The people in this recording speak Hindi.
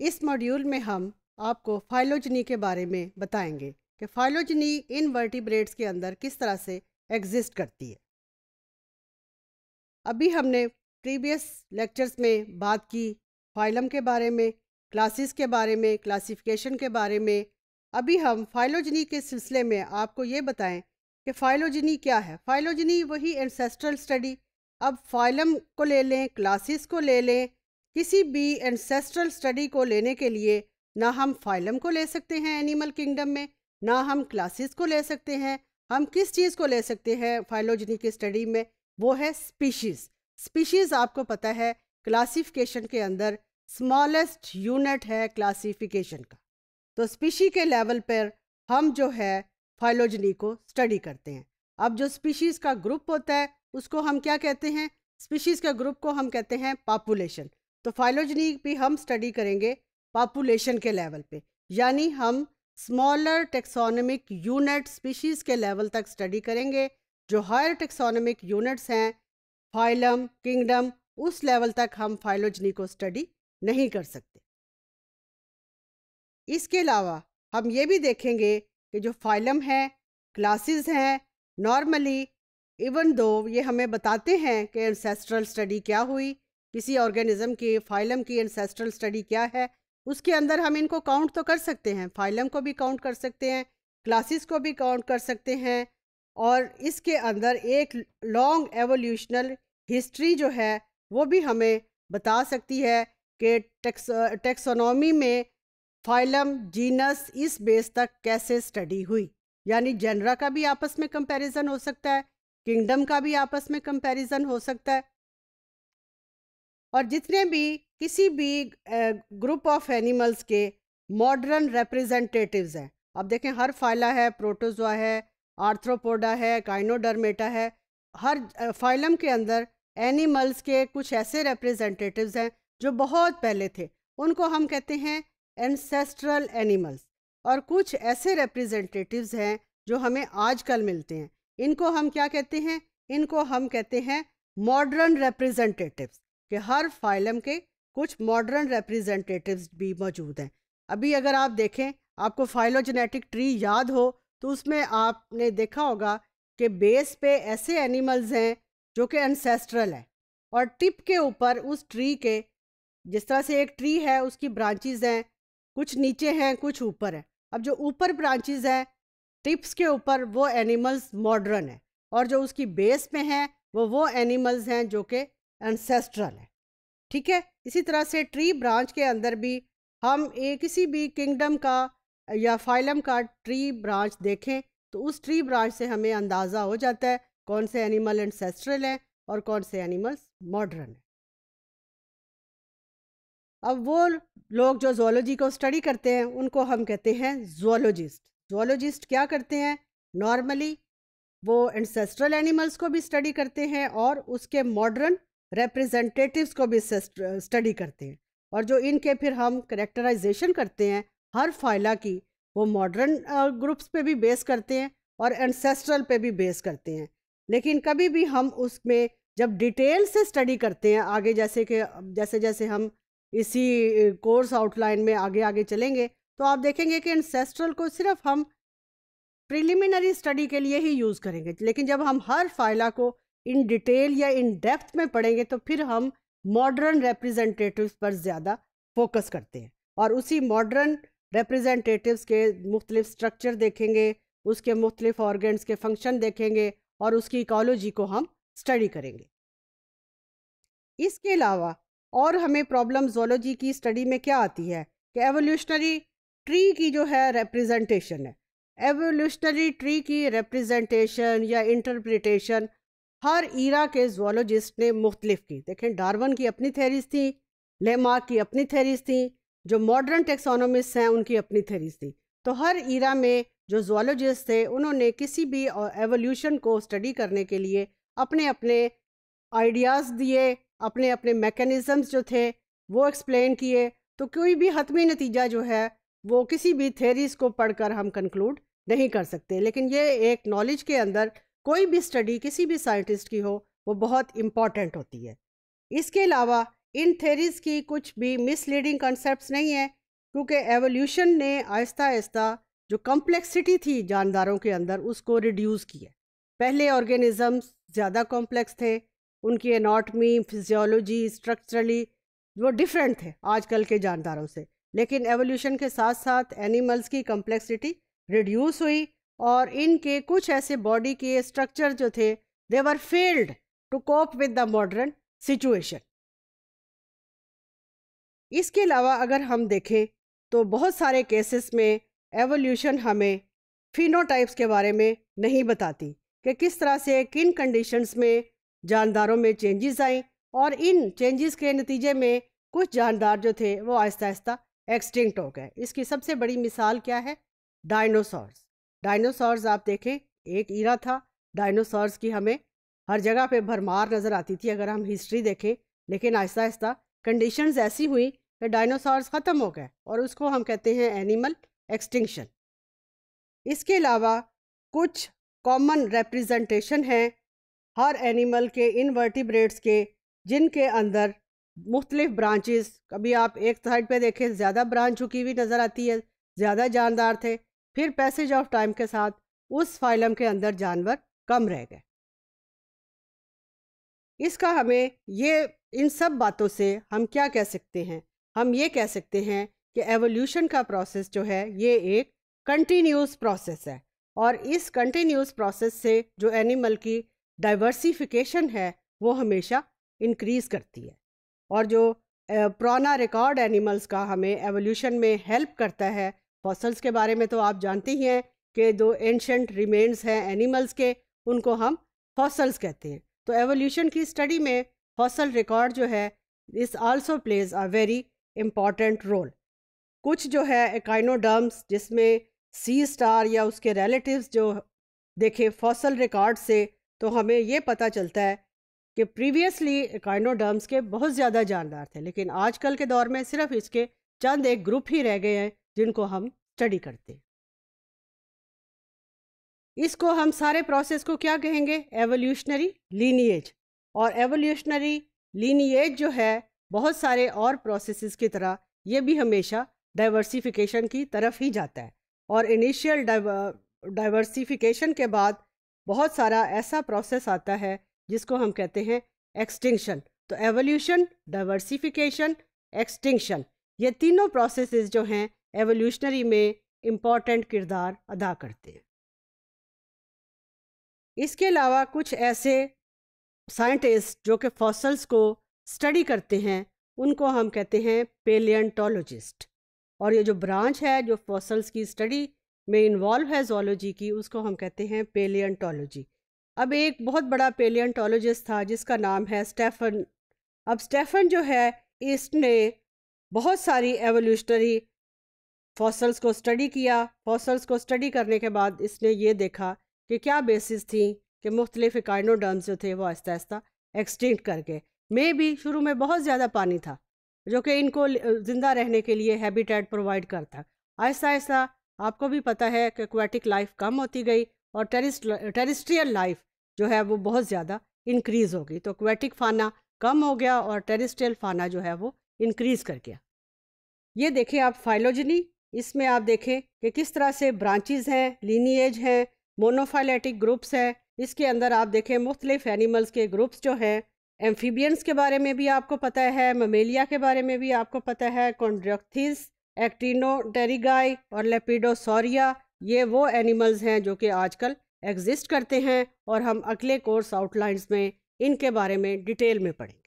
इस मॉड्यूल में हम आपको फाइलोजनी के बारे में बताएंगे कि फाइलोजनी इन वर्टिब्रेट्स के अंदर किस तरह से एग्जिस्ट करती है अभी हमने प्रीवियस लेक्चर्स में बात की फाइलम के बारे में क्लासेस के बारे में क्लासिफिकेशन के बारे में अभी हम फाइलोजनी के सिलसिले में आपको ये बताएं कि फाइलोजनी क्या है फाइलोजनी वही एंसेस्ट्रल स्टडी अब फाइलम को ले लें क्लासेस को ले लें किसी भी एंसेस्ट्रल स्टडी को लेने के लिए ना हम फाइलम को ले सकते हैं एनिमल किंगडम में ना हम क्लासेस को ले सकते हैं हम किस चीज़ को ले सकते हैं फाइलोजनी की स्टडी में वो है स्पीशीज़ स्पीशीज़ आपको पता है क्लासिफिकेशन के अंदर स्मॉलेस्ट यूनिट है क्लासिफिकेशन का तो स्पीशी के लेवल पर हम जो है फाइलोजनी को स्टडी करते हैं अब जो स्पीशीज़ का ग्रुप होता है उसको हम क्या कहते हैं स्पीशीज़ का ग्रुप को हम कहते हैं पॉपुलेशन तो फाइलोजनी भी हम स्टडी करेंगे पॉपुलेशन के लेवल पे यानी हम स्मॉलर टेक्सोनमिक यूनिट स्पीशीज़ के लेवल तक स्टडी करेंगे जो हायर टेक्सोनमिक यूनिट्स हैं फाइलम किंगडम उस लेवल तक हम फाइलोजनी को स्टडी नहीं कर सकते इसके अलावा हम ये भी देखेंगे कि जो फाइलम है क्लासेस हैं नॉर्मली इवन दो ये हमें बताते हैं कि एंसेस्ट्रल स्टडी क्या हुई किसी ऑर्गेनिज्म की फाइलम की एंसेस्ट्रल स्टडी क्या है उसके अंदर हम इनको काउंट तो कर सकते हैं फाइलम को भी काउंट कर सकते हैं क्लासेस को भी काउंट कर सकते हैं और इसके अंदर एक लॉन्ग एवोल्यूशनल हिस्ट्री जो है वो भी हमें बता सकती है कि टेक्स टेक्सोनॉमी में फाइलम जीनस इस बेस तक कैसे स्टडी हुई यानी जनरा का भी आपस में कंपैरिजन हो सकता है किंगडम का भी आपस में कंपैरिजन हो सकता है और जितने भी किसी भी ग्रुप ऑफ एनिमल्स के मॉडर्न रिप्रेजेंटेटिव्स हैं अब देखें हर फाइला है प्रोटोजोआ है आर्थ्रोपोडा है काइनोडर्मेटा है हर फाइलम के अंदर एनिमल्स के कुछ ऐसे रिप्रेजेंटेटिव्स हैं जो बहुत पहले थे उनको हम कहते हैं एनसेस्ट्रल एनिमल्स और कुछ ऐसे रिप्रेजेंटेटिव्स हैं जो हमें आजकल मिलते हैं इनको हम क्या कहते हैं इनको हम कहते हैं मॉडर्न रिप्रेजेंटेटिव्स कि हर फाइलम के कुछ मॉडर्न रिप्रेजेंटेटिव्स भी मौजूद हैं अभी अगर आप देखें आपको फाइलोजेनेटिक ट्री याद हो तो उसमें आपने देखा होगा कि बेस पे ऐसे एनिमल्स हैं जो कि अनसेस्ट्रल है और टिप के ऊपर उस ट्री के जिस तरह से एक ट्री है उसकी ब्रांचेज हैं कुछ नीचे हैं कुछ ऊपर है अब जो ऊपर ब्रांचेज हैं टिप्स के ऊपर वो एनिमल्स मॉडर्न हैं और जो उसकी बेस में हैं वो वो एनिमल्स हैं जो कि एंसेस्ट्रल है ठीक है इसी तरह से ट्री ब्रांच के अंदर भी हम एक किसी भी किंगडम का या फाइलम का ट्री ब्रांच देखें तो उस ट्री ब्रांच से हमें अंदाज़ा हो जाता है कौन से एनिमल एंसेस्ट्रल हैं और कौन से एनिमल्स मॉडर्न हैं अब वो लोग जो जोलॉजी को स्टडी करते हैं उनको हम कहते हैं जोलॉजिस्ट जोलॉजिस्ट क्या करते हैं नॉर्मली वो एंसेस्ट्रल एनिमल्स को भी स्टडी करते हैं और उसके मॉडर्न रिप्रेजेंटेटिव्स को भी स्टडी uh, करते हैं और जो इनके फिर हम करेक्टराइजेशन करते हैं हर फाइला की वो मॉडर्न ग्रुप्स uh, पे भी बेस करते हैं और एंसेस्ट्रल पे भी बेस करते हैं लेकिन कभी भी हम उसमें जब डिटेल से स्टडी करते हैं आगे जैसे कि जैसे जैसे हम इसी कोर्स uh, आउटलाइन में आगे आगे चलेंगे तो आप देखेंगे कि इंसेस्ट्रल को सिर्फ हम प्रिलिमिनरी स्टडी के लिए ही यूज़ करेंगे लेकिन जब हम हर फाइला को इन डिटेल या इन डेप्थ में पढ़ेंगे तो फिर हम मॉडर्न रिप्रेजेंटेटिव्स पर ज़्यादा फोकस करते हैं और उसी मॉडर्न रिप्रेजेंटेटिव्स के मुख्तलिफ स्ट्रक्चर देखेंगे उसके मुख्तलिफ ऑर्गन्स के फंक्शन देखेंगे और उसकी इकोलॉजी को हम स्टडी करेंगे इसके अलावा और हमें प्रॉब्लम जोलॉजी की स्टडी में क्या आती है कि एवोल्यूशनरी ट्री की जो है रिप्रेजेंटेशन है एवोल्यूशनरी ट्री की रिप्रेजेंटेशन या इंटरप्रिटेशन हर ईरा के जोलॉजिस्ट ने मुख्तलिफ की देखें डार्वन की अपनी थेरीज थी लेमार्क की अपनी थेरीज थी जो मॉडर्न टेक्सोनोमिस्ट हैं उनकी अपनी थेरीज थी तो हर ईरा में जो जोलॉजिस्ट थे उन्होंने किसी भी एवोल्यूशन को स्टडी करने के लिए अपने अपने आइडियाज़ दिए अपने अपने मेकनिज़म्स जो थे वो एक्सप्लेन किए तो कोई भी हतमी नतीजा जो है वो किसी भी थेरीज को पढ़कर हम कंक्लूड नहीं कर सकते लेकिन ये एक नॉलेज के अंदर कोई भी स्टडी किसी भी साइंटिस्ट की हो वो बहुत इम्पॉर्टेंट होती है इसके अलावा इन थेरीज़ की कुछ भी मिसलीडिंग कॉन्सेप्ट नहीं है क्योंकि एवोल्यूशन ने आहिस्ता आहिस्ता जो कॉम्प्लेक्सिटी थी जानदारों के अंदर उसको रिड्यूस किया पहले ऑर्गेनिज़म्स ज़्यादा कॉम्प्लेक्स थे उनकी एनाटमी फिजियोलॉजी स्ट्रक्चरली वो डिफरेंट थे आजकल के जानदारों से लेकिन एवोल्यूशन के साथ साथ एनिमल्स की कम्प्लेक्सिटी रिड्यूस हुई और इनके कुछ ऐसे बॉडी के स्ट्रक्चर जो थे they were failed to cope with the modern situation इसके अलावा अगर हम देखें तो बहुत सारे केसेस में एवोल्यूशन हमें फिनोटाइप्स के बारे में नहीं बताती कि किस तरह से किन कंडीशंस में जानदारों में चेंजेस आई और इन चेंजेस के नतीजे में कुछ जानदार जो थे वो आहिस्ता आहिस्ता एक्सटिंक्ट हो गए इसकी सबसे बड़ी मिसाल क्या है डायनोसॉर्स डायनोसॉर्स आप देखें एक ईरा था डायनोसॉर्स की हमें हर जगह पे भरमार नज़र आती थी अगर हम हिस्ट्री देखें लेकिन आहिस्ता आहिस्ता कंडीशंस ऐसी हुई कि डायनोसॉर्स ख़त्म हो गए और उसको हम कहते हैं एनिमल एक्सटिंक्शन इसके अलावा कुछ कॉमन रिप्रेजेंटेशन हैं हर एनिमल के वर्टिब्रेड्स के जिनके अंदर मुख्तलिफ ब्रांचेस कभी आप एक साइड पे देखें ज़्यादा ब्रांच झुकी हुई नज़र आती है ज़्यादा जानदार थे फिर पैसेज ऑफ टाइम के साथ उस फाइलम के अंदर जानवर कम रह गए इसका हमें ये इन सब बातों से हम क्या कह सकते हैं हम ये कह सकते हैं कि एवोल्यूशन का प्रोसेस जो है ये एक कंटिन्यूस प्रोसेस है और इस कंटिन्यूस प्रोसेस से जो एनिमल की डाइवर्सिफिकेशन है वो हमेशा इंक्रीज़ करती है और जो पुराना रिकॉर्ड एनिमल्स का हमें एवोल्यूशन में हेल्प करता है फॉसल्स के बारे में तो आप जानते ही हैं कि जो एंशंट रिमेन्स हैं एनिमल्स के उनको हम फॉसल्स कहते हैं तो एवोल्यूशन की स्टडी में फॉसल रिकॉर्ड जो है is also plays a very important role कुछ जो है एकाइनोडर्म्स जिसमें सी स्टार या उसके रिलेटिव्स जो देखे फॉसल रिकॉर्ड से तो हमें ये पता चलता है कि प्रीवियसली एकाइनोडर्म्स के बहुत ज़्यादा जानदार थे लेकिन आजकल के दौर में सिर्फ इसके चंद एक ग्रुप ही रह गए हैं जिनको हम स्टडी करते हैं इसको हम सारे प्रोसेस को क्या कहेंगे एवोल्यूशनरी लीनिएज और एवोल्यूशनरी लीनिएज जो है बहुत सारे और प्रोसेसेस की तरह ये भी हमेशा डाइवर्सिफिकेशन की तरफ ही जाता है और इनिशियल डाइवर्सिफिकेशन के बाद बहुत सारा ऐसा प्रोसेस आता है जिसको हम कहते हैं एक्सटिंक्शन तो एवोल्यूशन डाइवर्सिफिकेशन एक्सटिंक्शन ये तीनों प्रोसेसेस जो हैं एवोल्यूशनरी में इम्पॉर्टेंट किरदार अदा करते हैं इसके अलावा कुछ ऐसे साइंटिस्ट जो कि फॉसल्स को स्टडी करते हैं उनको हम कहते हैं पेलियंटोलॉजिस्ट और ये जो ब्रांच है जो फॉसल्स की स्टडी में इन्वॉल्व है जोलॉजी की उसको हम कहते हैं पेलियंटोलॉजी अब एक बहुत बड़ा पेलियंटोलॉजिस्ट था जिसका नाम है स्टेफन अब स्टेफन जो है इसने बहुत सारी एवोल्यूशनरी फॉसल्स को स्टडी किया फॉसल्स को स्टडी करने के बाद इसने ये देखा कि क्या बेसिस थी कि मुख्तलिफ इकाइनोडर्म्स जो थे वो आहिस्ता आहिस्ता एक्सटिंक्ट कर गए मे भी शुरू में बहुत ज़्यादा पानी था जो कि इनको ज़िंदा रहने के लिए हैबिटेट प्रोवाइड करता आहिस्ता आहिस्ता आपको भी पता है कि एक्वाटिक लाइफ कम होती गई और टेरिस्ट टेरिस्ट्रियल लाइफ जो है वो बहुत ज़्यादा इंक्रीज़ हो गई तो एक्वाटिक फाना कम हो गया और टेरिस्ट्रियल फाना जो है वो इंक्रीज़ कर गया ये देखें आप फाइलोजनी इसमें आप देखें कि किस तरह से ब्रांचेज हैं लीनिएज हैं मोनोफाइलेटिक ग्रुप्स हैं इसके अंदर आप देखें मुख्तलिफ एनिमल्स के ग्रुप्स जो हैं एम्फीबियंस के बारे में भी आपको पता है ममेलिया के बारे में भी आपको पता है कॉन्ड्रक्थिस एक्टिनो टेरिगाई और लेपिडोसोरिया ये वो एनिमल्स हैं जो कि आजकल एग्जिस्ट करते हैं और हम अगले कोर्स आउटलाइंस में इनके बारे में डिटेल में पढ़ेंगे